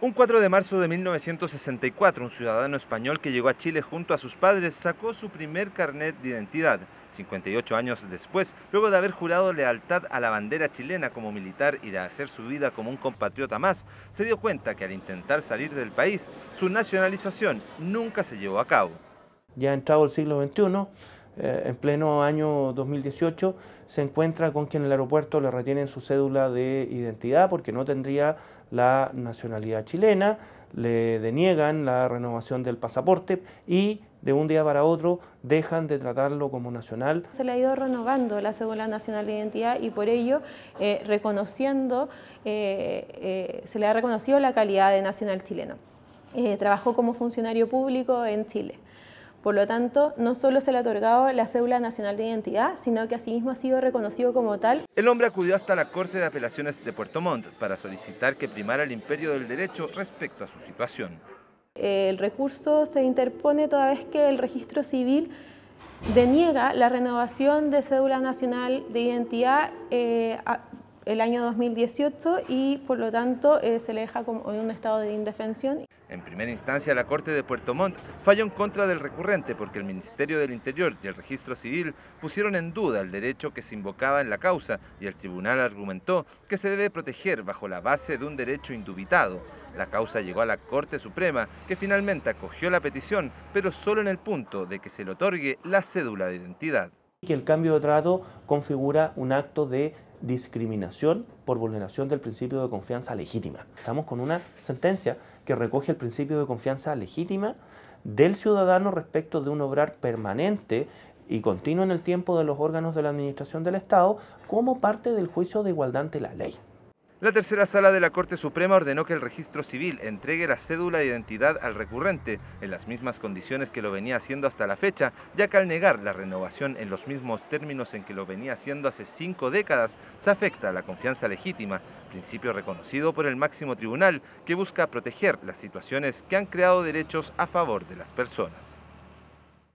Un 4 de marzo de 1964, un ciudadano español que llegó a Chile junto a sus padres sacó su primer carnet de identidad. 58 años después, luego de haber jurado lealtad a la bandera chilena como militar y de hacer su vida como un compatriota más, se dio cuenta que al intentar salir del país, su nacionalización nunca se llevó a cabo. Ya entrado el siglo XXI, eh, en pleno año 2018 se encuentra con que en el aeropuerto le retienen su cédula de identidad porque no tendría la nacionalidad chilena, le deniegan la renovación del pasaporte y de un día para otro dejan de tratarlo como nacional. Se le ha ido renovando la cédula nacional de identidad y por ello eh, reconociendo, eh, se le ha reconocido la calidad de nacional chileno. trabajó como funcionario público en Chile. Por lo tanto, no solo se le ha otorgado la cédula nacional de identidad, sino que asimismo ha sido reconocido como tal. El hombre acudió hasta la Corte de Apelaciones de Puerto Montt para solicitar que primara el imperio del derecho respecto a su situación. El recurso se interpone toda vez que el registro civil deniega la renovación de cédula nacional de identidad eh, el año 2018 y por lo tanto eh, se le deja como en un estado de indefensión. En primera instancia, la Corte de Puerto Montt falló en contra del recurrente porque el Ministerio del Interior y el Registro Civil pusieron en duda el derecho que se invocaba en la causa y el tribunal argumentó que se debe proteger bajo la base de un derecho indubitado. La causa llegó a la Corte Suprema, que finalmente acogió la petición, pero solo en el punto de que se le otorgue la cédula de identidad. Que el cambio de trato configura un acto de discriminación por vulneración del principio de confianza legítima. Estamos con una sentencia que recoge el principio de confianza legítima del ciudadano respecto de un obrar permanente y continuo en el tiempo de los órganos de la Administración del Estado como parte del juicio de igualdad ante la ley. La tercera sala de la Corte Suprema ordenó que el registro civil entregue la cédula de identidad al recurrente, en las mismas condiciones que lo venía haciendo hasta la fecha, ya que al negar la renovación en los mismos términos en que lo venía haciendo hace cinco décadas, se afecta a la confianza legítima, principio reconocido por el máximo tribunal que busca proteger las situaciones que han creado derechos a favor de las personas.